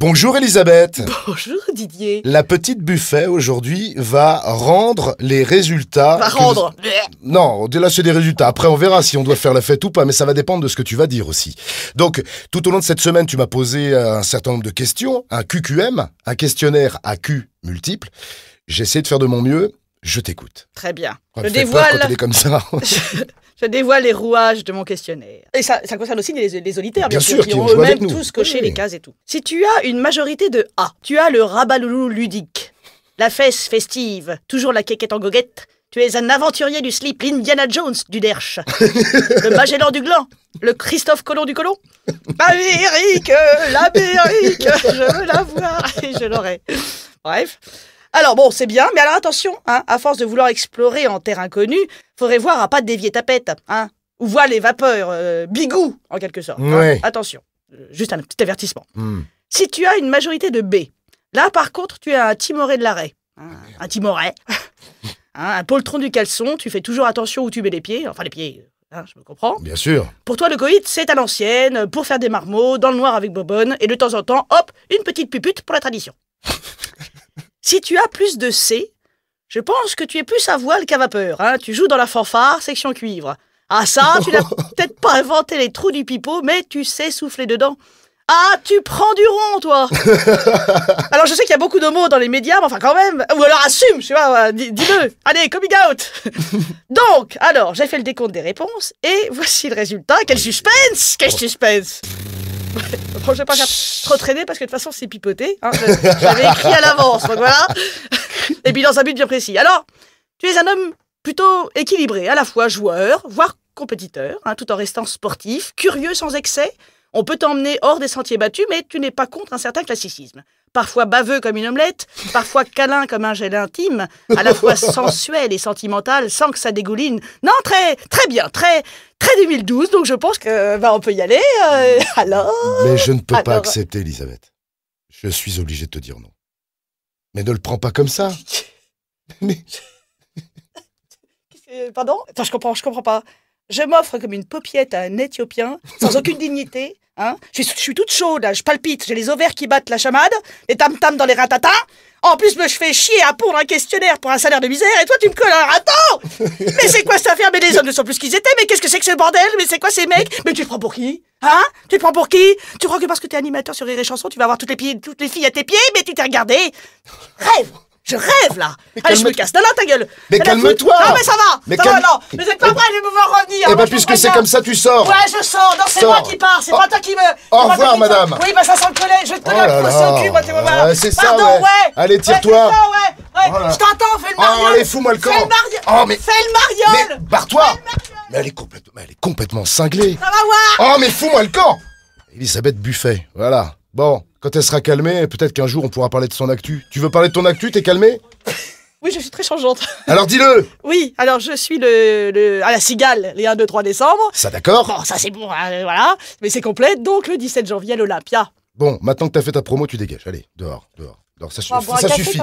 Bonjour Elisabeth. Bonjour Didier. La petite buffet aujourd'hui va rendre les résultats. Va rendre. Non, là c'est des résultats. Après on verra si on doit faire la fête ou pas, mais ça va dépendre de ce que tu vas dire aussi. Donc tout au long de cette semaine, tu m'as posé euh, un certain nombre de questions, un QQM, un questionnaire à Q multiple. J'ai essayé de faire de mon mieux. Je t'écoute. Très bien. je dévoile. je, dévoile les rouages de mon questionnaire. Et ça, ça concerne aussi les, les solitaires. bien, sûr, qui ont eux tous coché les cases et tout. Si tu as une majorité de A, tu as le rabaloulou ludique, la fesse festive, toujours la quéquette en goguette. Tu es un aventurier du slip, l'Indiana Jones du Derche, le Magellan du Gland, le Christophe Colomb du Colon. Amérique, l'Amérique, je veux la voir et je l'aurai. Bref. Alors bon, c'est bien, mais alors attention, hein, à force de vouloir explorer en terre inconnue, faudrait voir à pas dévier ta pète, hein, ou voir les vapeurs, euh, bigou, en quelque sorte. Hein. Attention, euh, juste un petit avertissement. Hmm. Si tu as une majorité de B, là par contre, tu as un timoré de l'arrêt. Hein, ah, un timoré, un poltron du caleçon, tu fais toujours attention où tu mets les pieds, enfin les pieds, Hein, je me comprends. Bien sûr. Pour toi, le coït, c'est à l'ancienne, pour faire des marmots, dans le noir avec Bobonne, et de temps en temps, hop, une petite pupute pour la tradition. Si tu as plus de C, je pense que tu es plus à voile qu'à vapeur. Hein. Tu joues dans la fanfare, section cuivre. Ah ça, tu n'as peut-être pas inventé les trous du pipeau, mais tu sais souffler dedans. Ah, tu prends du rond, toi Alors, je sais qu'il y a beaucoup de mots dans les médias, mais enfin, quand même Ou alors, assume, je sais euh, dis-le Allez, coming out Donc, alors, j'ai fait le décompte des réponses, et voici le résultat. Quel suspense Quel oh. suspense je vais pas trop traîner parce que de toute façon, c'est pipoté. Hein. J'avais écrit à l'avance, donc voilà. Et puis dans un but bien précis. Alors, tu es un homme plutôt équilibré, à la fois joueur, voire compétiteur, hein, tout en restant sportif, curieux sans excès, on peut t'emmener hors des sentiers battus, mais tu n'es pas contre un certain classicisme. Parfois baveux comme une omelette, parfois câlin comme un gel intime, à la fois sensuel et sentimental, sans que ça dégouline. Non, très, très bien, très, très 2012, donc je pense que euh, bah, on peut y aller. Euh, alors. Mais je ne peux pas euh, accepter, Elisabeth. Je suis obligé de te dire non. Mais ne le prends pas comme ça. Mais. Pardon Attends, je comprends, je comprends pas je m'offre comme une paupiette à un Éthiopien, sans aucune dignité. Hein je, suis, toute chaude, je palpite, j'ai les ovaires qui battent la chamade, les tam-tam dans les ratatas. En plus, me je fais chier à pondre un questionnaire pour un salaire de misère, et toi, tu me colles un raton. Mais c'est quoi cette affaire Mais les hommes ne sont plus ce qu'ils étaient, mais qu'est-ce que c'est que ce bordel Mais c'est quoi ces mecs Mais tu te prends pour qui Hein Tu te prends pour qui Tu crois que parce que t'es animateur sur les et tu vas avoir toutes les, toutes les filles à tes pieds Mais tu t'es regardé Rêve je rêve là Allez, je me casse, là, ta gueule Mais calme-toi Non mais ça va mais calme... va, non Mais vous êtes pas prêts de me voir revenir Eh ben puisque c'est comme ça, tu sors Ouais, je sors, non c'est moi qui pars, c'est pas oh. toi qui me... Au revoir madame Oui, bah ça sent le collet, je vais te coller oh au cul, moi tu vas C'est ça, ouais Allez, oh tire-toi Je t'entends, fais le mariole allez, fous-moi le camp Oh, mais... Fais le mariole Barre-toi Mais elle est complètement... elle est complètement cinglée Ça va voir Oh, mais fous-moi le camp Elisabeth Buffet, voilà. Bon, quand elle sera calmée, peut-être qu'un jour on pourra parler de son actu. Tu veux parler de ton actu T'es calmée Oui, je suis très changeante. Alors dis-le Oui, alors je suis le, à la cigale les 1, 2, 3 décembre. Ça d'accord Bon, ça c'est bon, hein, voilà. Mais c'est complet, donc le 17 janvier à l'Olympia. Bon, maintenant que t'as fait ta promo, tu dégages. Allez, dehors, dehors. dehors. Ça, suffit ça suffit.